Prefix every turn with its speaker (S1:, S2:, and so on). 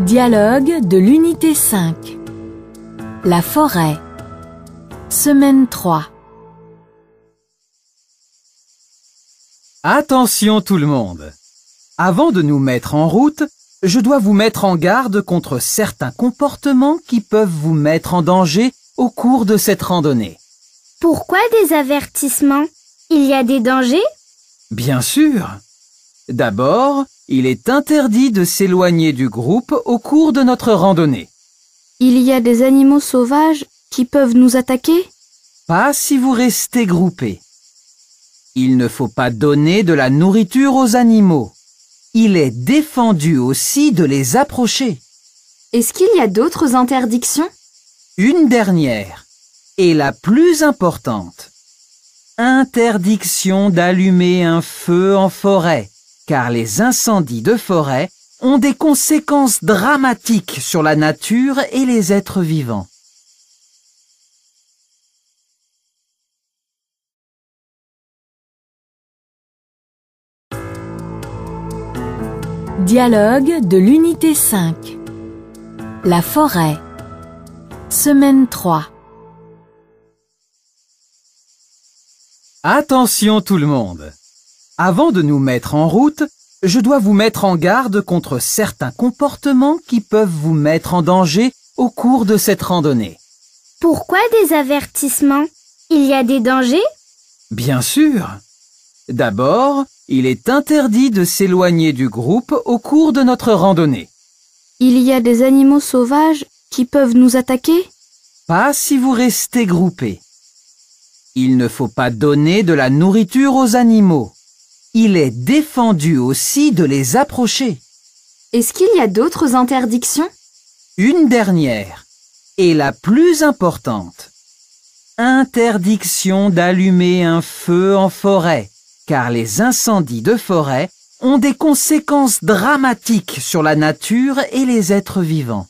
S1: Dialogue de l'unité 5 La forêt Semaine 3
S2: Attention tout le monde Avant de nous mettre en route, je dois vous mettre en garde contre certains comportements qui peuvent vous mettre en danger au cours de cette randonnée.
S3: Pourquoi des avertissements Il y a des dangers
S2: Bien sûr D'abord, il est interdit de s'éloigner du groupe au cours de notre randonnée. Il
S1: y a des animaux sauvages qui peuvent nous attaquer
S2: Pas si vous restez groupés. Il ne faut pas donner de la nourriture aux animaux. Il est défendu aussi de les approcher. Est-ce qu'il y a d'autres interdictions Une dernière, et la plus importante. Interdiction d'allumer un feu en forêt car les incendies de forêt ont des conséquences dramatiques sur la nature et les êtres vivants.
S1: Dialogue de l'unité 5 La forêt Semaine 3
S2: Attention tout le monde avant de nous mettre en route, je dois vous mettre en garde contre certains comportements qui peuvent vous mettre en danger au cours de cette randonnée.
S3: Pourquoi des avertissements Il y a des dangers
S2: Bien sûr. D'abord, il est interdit de s'éloigner du groupe au cours de notre randonnée.
S1: Il y a des animaux sauvages qui peuvent
S2: nous attaquer Pas si vous restez groupés. Il ne faut pas donner de la nourriture aux animaux il est défendu aussi de les approcher. Est-ce qu'il y a d'autres interdictions Une dernière, et la plus importante. Interdiction d'allumer un feu en forêt, car les incendies de forêt ont des conséquences dramatiques sur la nature et les êtres vivants.